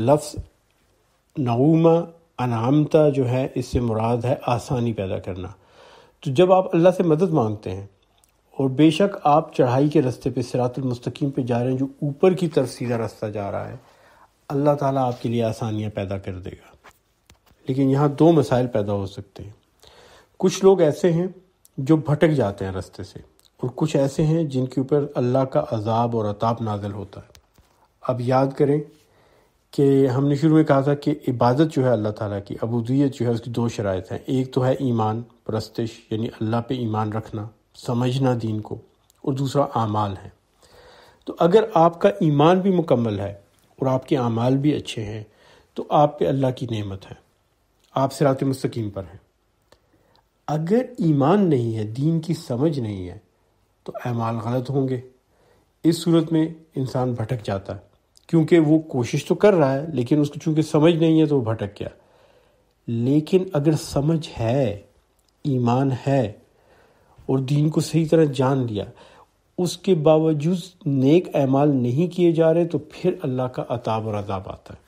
लफ्ज़ नऊमा अनामता जो है इससे मुराद है आसानी पैदा करना तो जब आप अल्लाह से मदद मांगते हैं और बेशक आप चढ़ाई के रास्ते पे सिरातुलमस्तकीम पे जा रहे हैं जो ऊपर की तरफ सीधा रास्ता जा रहा है अल्लाह ताला आपके लिए आसानियाँ पैदा कर देगा लेकिन यहाँ दो मसाइल पैदा हो सकते हैं कुछ लोग ऐसे हैं जो भटक जाते हैं रास्ते से और कुछ ऐसे हैं जिनके ऊपर अल्लाह का अजाब और अताब नाजल होता है अब याद करें कि हमने शुरू में कहा था कि इबादत जो है अल्लाह ताला की अबूदियत जो है उसकी दो शरात हैं एक तो है ईमान परस्तश यानी अल्लाह पे ईमान रखना समझना दीन को और दूसरा आमाल है तो अगर आपका ईमान भी मुकम्मल है और आपके आमाल भी अच्छे हैं तो आप पे अल्लाह की नेमत है आप सिरात मस्तकीम पर हैं अगर ईमान नहीं है दीन की समझ नहीं है तो अमाल गलत होंगे इस सूरत में इंसान भटक जाता है क्योंकि वो कोशिश तो कर रहा है लेकिन उसको चूंकि समझ नहीं है तो वो भटक गया लेकिन अगर समझ है ईमान है और दीन को सही तरह जान लिया उसके बावजूद नेक अमाल नहीं किए जा रहे तो फिर अल्लाह का अताब और अदाब आता है